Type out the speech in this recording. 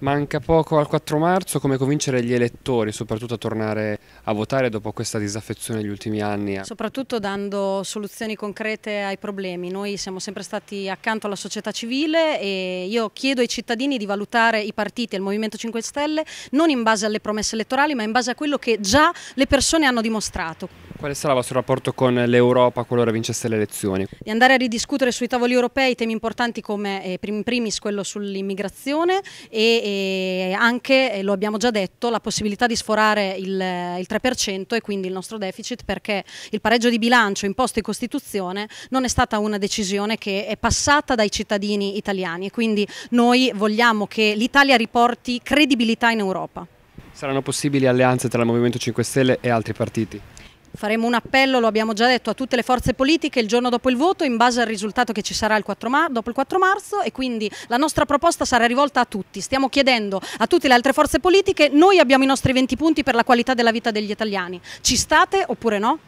Manca poco al 4 marzo, come convincere gli elettori soprattutto a tornare a votare dopo questa disaffezione degli ultimi anni? Eh. Soprattutto dando soluzioni concrete ai problemi, noi siamo sempre stati accanto alla società civile e io chiedo ai cittadini di valutare i partiti e il Movimento 5 Stelle non in base alle promesse elettorali ma in base a quello che già le persone hanno dimostrato. Quale sarà il vostro rapporto con l'Europa qualora vincesse le elezioni? Di andare a ridiscutere sui tavoli europei temi importanti come eh, in primis quello sull'immigrazione e, e, anche, eh, lo abbiamo già detto, la possibilità di sforare il, il 3% e quindi il nostro deficit perché il pareggio di bilancio imposto in Costituzione non è stata una decisione che è passata dai cittadini italiani e quindi noi vogliamo che l'Italia riporti credibilità in Europa. Saranno possibili alleanze tra il Movimento 5 Stelle e altri partiti? faremo un appello, lo abbiamo già detto, a tutte le forze politiche il giorno dopo il voto in base al risultato che ci sarà il dopo il 4 marzo e quindi la nostra proposta sarà rivolta a tutti. Stiamo chiedendo a tutte le altre forze politiche, noi abbiamo i nostri 20 punti per la qualità della vita degli italiani, ci state oppure no?